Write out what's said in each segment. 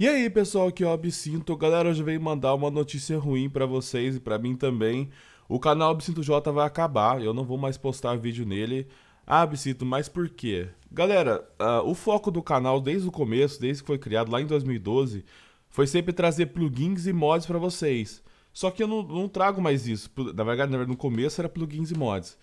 E aí, pessoal, aqui é o Absinto. Galera, hoje veio mandar uma notícia ruim para vocês e para mim também. O canal Absinto J vai acabar, eu não vou mais postar vídeo nele. Ah, Absinto, mas por quê? Galera, uh, o foco do canal desde o começo, desde que foi criado lá em 2012, foi sempre trazer plugins e mods para vocês. Só que eu não, não trago mais isso. Na verdade, no começo era plugins e mods.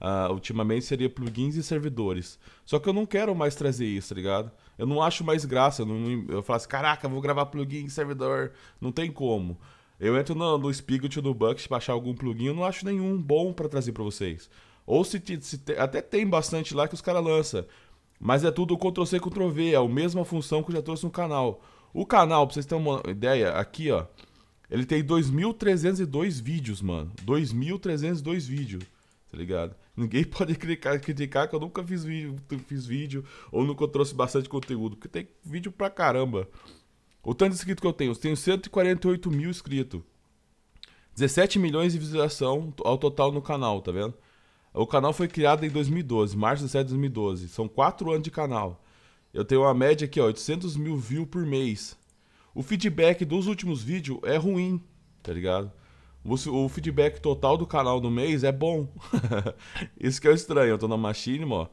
Uh, ultimamente seria plugins e servidores. Só que eu não quero mais trazer isso, tá ligado? Eu não acho mais graça. Eu, eu falo assim, caraca, vou gravar plugin e servidor. Não tem como. Eu entro no, no Spigot ou no Bucks pra achar algum plugin, eu não acho nenhum bom para trazer para vocês. Ou se, se te, até tem bastante lá que os caras lançam. Mas é tudo Ctrl-C, Ctrl-V, é a mesma função que eu já trouxe no canal. O canal, pra vocês terem uma ideia, aqui ó, ele tem 2.302 vídeos, mano. 2.302 vídeos tá ligado? Ninguém pode criticar, criticar que eu nunca fiz vídeo, fiz vídeo ou nunca trouxe bastante conteúdo, porque tem vídeo pra caramba. O tanto de inscrito que eu tenho, eu tenho 148 mil inscritos. 17 milhões de visualização ao total no canal, tá vendo? O canal foi criado em 2012, março de de 2012. São 4 anos de canal. Eu tenho uma média aqui, ó, 800 mil views por mês. O feedback dos últimos vídeos é ruim, tá ligado? o, feedback total do canal no mês é bom. Isso que é estranho. Eu tô na Machinima, ó.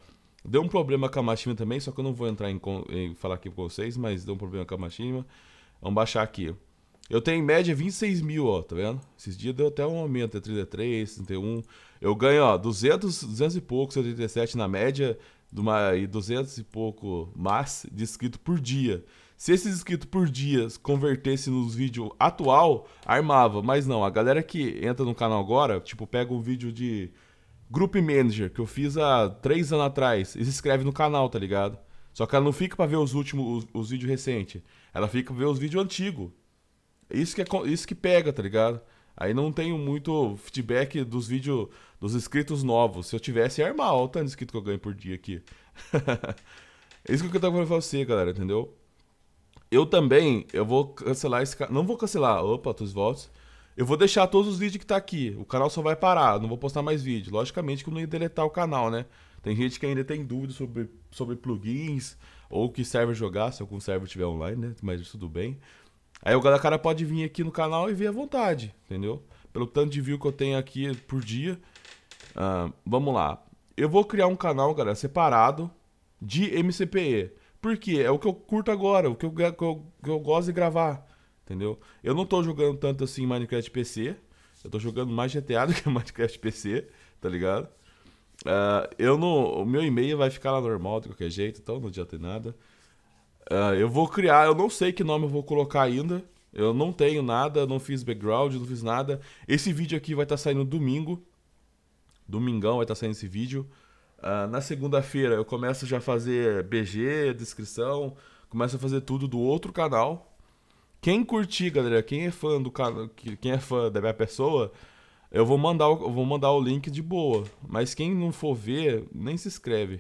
Deu um problema com a Machinima também, só que eu não vou entrar em, em falar aqui com vocês, mas deu um problema com a Machinima. Vamos baixar aqui. Eu tenho em média 26 mil, ó, tá vendo? Esses dias deu até um aumento, é 33, 31. Eu ganho, ó, 200, 200 e pouco, 137 na média, de uma, e 200 e pouco mais de inscrito por dia. Se esses inscritos por dias convertessem nos vídeos atual, armava. Mas não, a galera que entra no canal agora, tipo, pega um vídeo de Group Manager, que eu fiz há três anos atrás, e se inscreve no canal, tá ligado? Só que ela não fica para ver os últimos, os, os vídeos recentes. Ela fica pra ver os vídeos antigos. Isso que, é, isso que pega, tá ligado? Aí não tenho muito feedback dos vídeos, dos inscritos novos. Se eu tivesse, ia armar. Olha o tanto de inscrito que eu ganho por dia aqui. É isso que eu tô falando pra você, galera, entendeu? eu também, eu vou cancelar esse canal. Não vou cancelar, opa, os votos. Eu vou deixar todos os vídeos que tá aqui. O canal só vai parar, não vou postar mais vídeo. Logicamente que eu não ia deletar o canal, né? Tem gente que ainda tem dúvidas sobre, sobre plugins ou que server jogar, se algum server tiver online, né? Mas tudo bem. Aí o cara pode vir aqui no canal e ver à vontade, entendeu? Pelo tanto de view que eu tenho aqui por dia. Uh, vamos lá. Eu vou criar um canal, galera, separado de MCPE. Porque é o que eu curto agora, o que eu, que eu, que eu gosto de gravar, entendeu? Eu não tô jogando tanto assim Minecraft PC, eu tô jogando mais GTA do que Minecraft PC, tá ligado? Uh, eu não, o meu e-mail vai ficar lá normal de qualquer jeito, então não adianta nada. Uh, eu vou criar, eu não sei que nome eu vou colocar ainda. Eu não tenho nada, não fiz background, não fiz nada. Esse vídeo aqui vai estar tá saindo domingo. Domingão vai estar tá saindo esse vídeo. Ah, na segunda-feira eu começo já a fazer BG, descrição, começo a fazer tudo do outro canal. Quem curtir, galera, quem é fã do canal, quem é fã da minha pessoa, eu vou mandar, o, vou mandar o link de boa. Mas quem não for ver, nem se inscreve.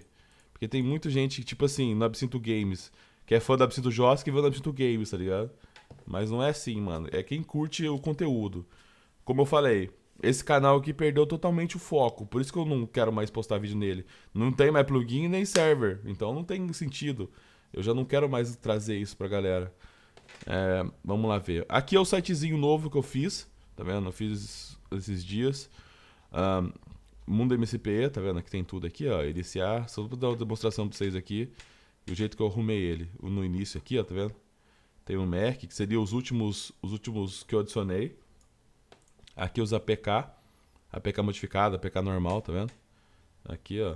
Porque tem muita gente, tipo assim, no Absinto Games, que é fã do Absinto Joss que vê no Absinto Games, tá ligado? Mas não é assim, mano. É quem curte o conteúdo. Como eu falei, esse canal aqui perdeu totalmente o foco. Por isso que eu não quero mais postar vídeo nele. Não tem mais plugin nem server. Então não tem sentido. Eu já não quero mais trazer isso pra galera. É, vamos lá ver. Aqui é o sitezinho novo que eu fiz. Tá vendo? Eu fiz esses dias. Um, Mundo MCPE, tá vendo? Aqui tem tudo aqui, ó. Iniciar. Só vou dar uma demonstração pra vocês aqui. O jeito que eu arrumei ele. No início aqui, ó, tá vendo? Tem um Mac, que seria os últimos, os últimos que eu adicionei. Aqui usa APK, APK modificada, APK normal, tá vendo? Aqui, ó.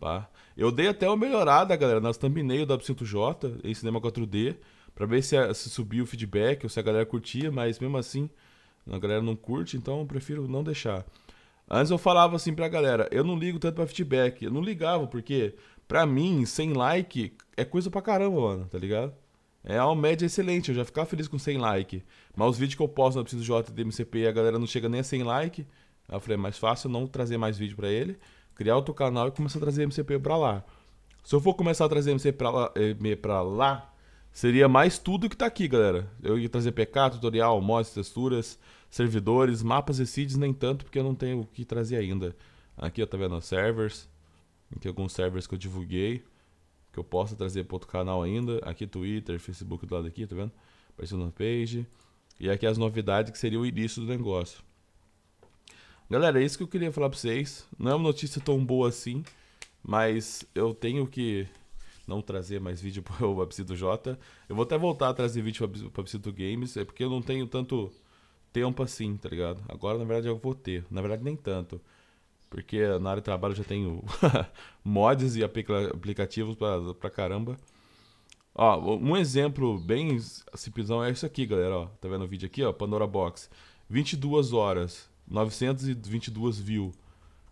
Pá. Eu dei até uma melhorada, galera, nas thumbnail da 5 j em Cinema 4D, pra ver se, se subiu o feedback ou se a galera curtia, mas mesmo assim, a galera não curte, então eu prefiro não deixar. Antes eu falava assim pra galera, eu não ligo tanto pra feedback. Eu não ligava, porque pra mim, sem like, é coisa pra caramba, mano, tá ligado? É uma média é excelente, eu já ficava feliz com 100 like. Mas os vídeos que eu posto não preciso de JDMCP, a galera não chega nem a 100 like. Aí eu falei, é mais fácil não trazer mais vídeo para ele, criar outro canal e começar a trazer MCP para lá. Se eu for começar a trazer MCP pra lá, pra lá seria mais tudo que tá aqui, galera. Eu ia trazer PK, tutorial, mods, texturas, servidores, mapas e seeds, nem tanto, porque eu não tenho o que trazer ainda. Aqui, ó, tá vendo? Servers. Aqui alguns servers que eu divulguei que eu possa trazer para outro canal ainda. Aqui Twitter, Facebook do lado aqui, tá vendo? Aparecendo na page. E aqui as novidades que seria o início do negócio. Galera, é isso que eu queria falar para vocês. Não é uma notícia tão boa assim, mas eu tenho que não trazer mais vídeo para o Babcito J. Eu vou até voltar a trazer vídeo para o Babcito Games, é porque eu não tenho tanto tempo assim, tá ligado? Agora, na verdade, eu vou ter. Na verdade, nem tanto porque na área de trabalho já tenho mods e aplicativos pra, caramba. Ó, um exemplo bem simplesão é isso aqui, galera. Ó, tá vendo o vídeo aqui? Ó, Pandora Box. 22 horas, 922 views.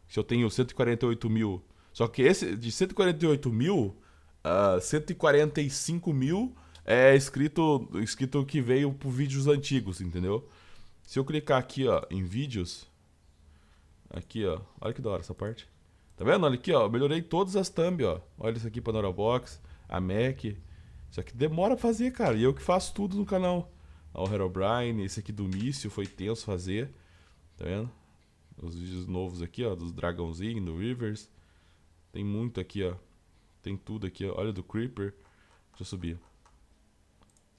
Se eu tenho 148 mil. Só que esse de 148 mil, uh, ah, 145 mil é escrito, escrito que veio por vídeos antigos, entendeu? Se eu clicar aqui ó, em vídeos, Aqui, ó. Olha que da hora essa parte. Tá vendo? Olha aqui, ó. Melhorei todas as thumb, ó. Olha isso aqui, Panora Box, a Mac. Isso aqui demora pra fazer, cara. E eu que faço tudo no canal. Ó, o Herobrine, esse aqui do míssil foi tenso fazer. Tá vendo? Os vídeos novos aqui, ó. Dos Dragãozinho, do Rivers. Tem muito aqui, ó. Tem tudo aqui, ó. Olha do Creeper. Deixa eu subir.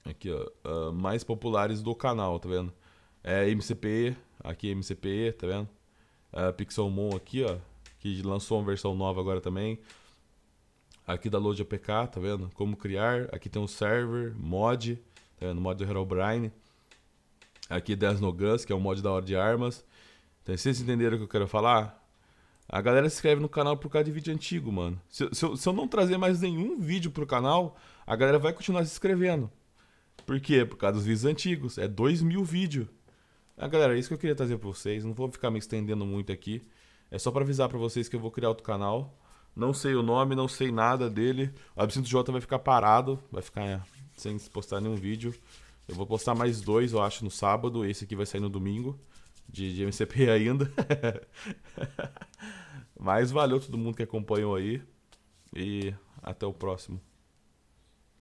Aqui, ó. Uh, mais populares do canal, tá vendo? É MCP. Aqui é MCP, tá vendo? a Pixelmon aqui, ó, que lançou uma versão nova agora também. Aqui da Load APK, tá vendo? Como criar. Aqui tem um server, mod, tá vendo? Mod do Herobrine. Aqui 10 no Guns, que é um mod da hora de armas. Então, vocês entenderam o que eu quero falar? A galera se inscreve no canal por causa de vídeo antigo, mano. Se, se, eu, se eu não trazer mais nenhum vídeo pro canal, a galera vai continuar se inscrevendo. Por quê? Por causa dos vídeos antigos. É 2 mil vídeos. Ah, galera, é isso que eu queria trazer para vocês. Não vou ficar me estendendo muito aqui. É só para avisar para vocês que eu vou criar outro canal. Não sei o nome, não sei nada dele. O Absinto J vai ficar parado, vai ficar é, sem postar nenhum vídeo. Eu vou postar mais dois, eu acho, no sábado. Esse aqui vai sair no domingo, de, de MCP ainda. Mas valeu todo mundo que acompanhou aí. E até o próximo.